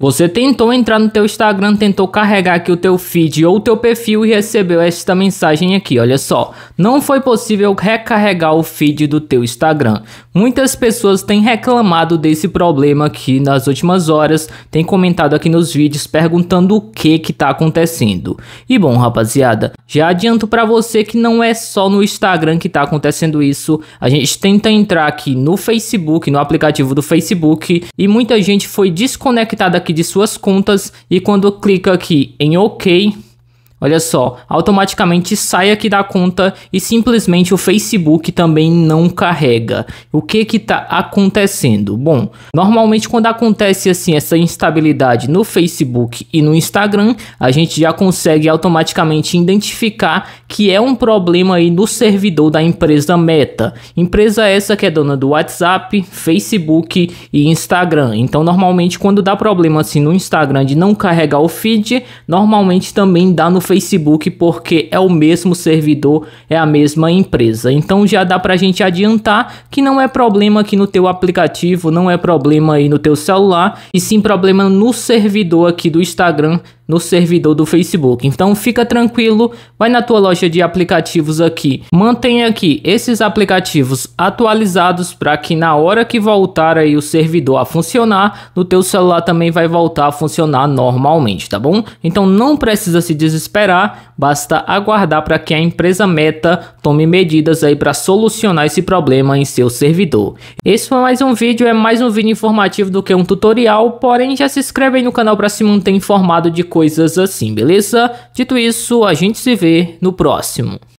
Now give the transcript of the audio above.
Você tentou entrar no teu Instagram, tentou carregar aqui o teu feed ou o teu perfil e recebeu esta mensagem aqui, olha só. Não foi possível recarregar o feed do teu Instagram. Muitas pessoas têm reclamado desse problema aqui nas últimas horas, têm comentado aqui nos vídeos perguntando o que que tá acontecendo. E bom, rapaziada, já adianto para você que não é só no Instagram que tá acontecendo isso. A gente tenta entrar aqui no Facebook, no aplicativo do Facebook e muita gente foi desconectada aqui de suas contas e quando clica aqui em OK, Olha só, automaticamente sai aqui da conta e simplesmente o Facebook também não carrega. O que que tá acontecendo? Bom, normalmente quando acontece assim essa instabilidade no Facebook e no Instagram, a gente já consegue automaticamente identificar que é um problema aí no servidor da empresa Meta. Empresa essa que é dona do WhatsApp, Facebook e Instagram. Então, normalmente quando dá problema assim no Instagram de não carregar o feed, normalmente também dá no Facebook porque é o mesmo servidor, é a mesma empresa. Então já dá para a gente adiantar que não é problema aqui no teu aplicativo, não é problema aí no teu celular, e sim problema no servidor aqui do Instagram no servidor do Facebook. Então fica tranquilo, vai na tua loja de aplicativos aqui. Mantenha aqui esses aplicativos atualizados para que na hora que voltar aí o servidor a funcionar, no teu celular também vai voltar a funcionar normalmente, tá bom? Então não precisa se desesperar, basta aguardar para que a empresa Meta tome medidas aí para solucionar esse problema em seu servidor. Esse foi mais um vídeo, é mais um vídeo informativo do que um tutorial, porém já se inscreve aí no canal para se manter informado de coisas assim, beleza? Dito isso, a gente se vê no próximo.